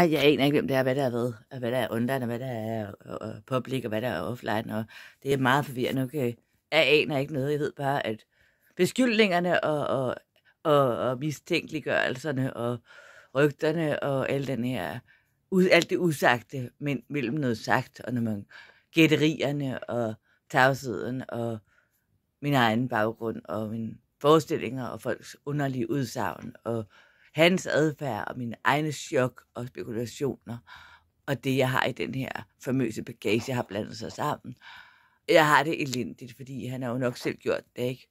Ej, jeg aner ikke, hvem det er, hvad der er ved, og hvad der er online, og hvad der er public, og hvad der er offline, og det er meget forvirrende. Okay? Jeg aner ikke noget, jeg ved bare, at beskyldningerne og, og, og, og mistænkeliggørelserne og rygterne og alt, den her, alt det usagte men, mellem noget sagt, og når man gætterierne og tavsheden og min egen baggrund og mine forestillinger og folks underlige udsagn og hans adfærd og mine egne chok og spekulationer, og det, jeg har i den her famøse bagage, jeg har blandet sig sammen. Jeg har det elendigt, fordi han har jo nok selv gjort det, ikke?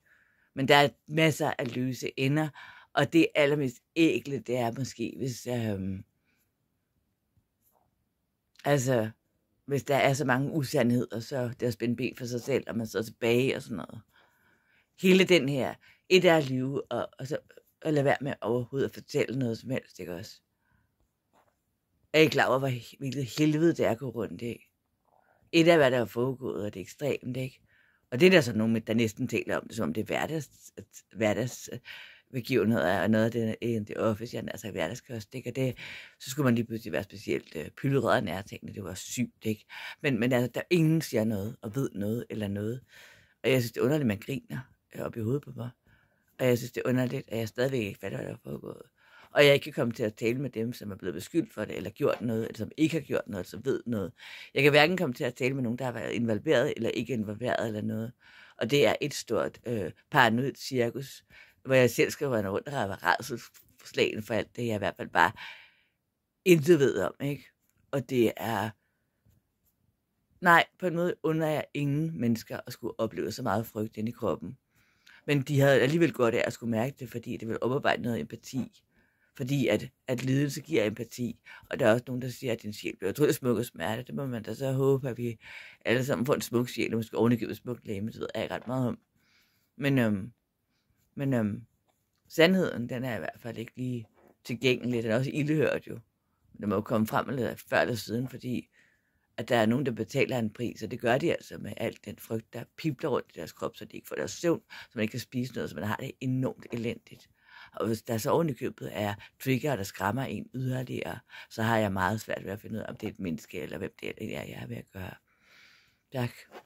Men der er masser af løse ender, og det allermest ægle, det er måske, hvis... Øhm, altså, hvis der er så mange usandheder, så det er spændt ben for sig selv, og man sidder tilbage og sådan noget. Hele den her, et er at lyve, og, og så at lade være med overhovedet at fortælle noget som helst, ikke også? Jeg er I klar over, hvor, hvilket helvede det er at gå rundt i? Et af, hvad der er foregået, og det er ekstremt, ikke? Og det er der så nogen, der næsten taler om det, som om det er hverdags, hverdags begivenheder, og noget af det, øh, en, det office, jeg altså hverdagskost, ikke? Og det, så skulle man lige pludselig være specielt øh, pyldret af nærtænkende, det var sygt, ikke? Men, men altså, der ingen siger noget, og ved noget, eller noget. Og jeg synes, det er underligt, at man griner øh, op i hovedet på mig. Og jeg synes, det er underligt, at jeg stadigvæk ikke fatter, hvad der er foregået. Og jeg ikke kan komme til at tale med dem, som er blevet beskyldt for det, eller gjort noget, eller som ikke har gjort noget, som ved noget. Jeg kan hverken komme til at tale med nogen, der har været involveret, eller ikke involveret, eller noget. Og det er et stort øh, paranoid cirkus, hvor jeg selv skal være rundt, og jeg var for alt det, jeg i hvert fald bare intet ved om, ikke? Og det er... Nej, på en måde under jeg ingen mennesker at skulle opleve så meget frygt ind i kroppen. Men de havde alligevel godt af at skulle mærke det, fordi det ville oparbejde noget empati. Fordi at, at lidelse giver empati. Og der er også nogen, der siger, at din sjæl bliver trød smuk og smerte. Det må man da så håbe, at vi alle sammen får en smuk sjæl, og måske ovenikøbet smukt læge, det ved jeg ikke ret meget om. Men, øhm, men øhm, sandheden, den er i hvert fald ikke lige tilgængelig. Den er også ildehørt jo. Den må jo komme frem eller før eller siden, fordi at der er nogen, der betaler en pris, og det gør de altså med alt den frygt, der pipler rundt i deres krop, så de ikke får deres søvn, så man ikke kan spise noget, så man har det enormt elendigt. Og hvis der så oven i købet er trigger, der skræmmer en yderligere, så har jeg meget svært ved at finde ud af, om det er et menneske, eller hvem det er, jeg er ved at gøre. Tak.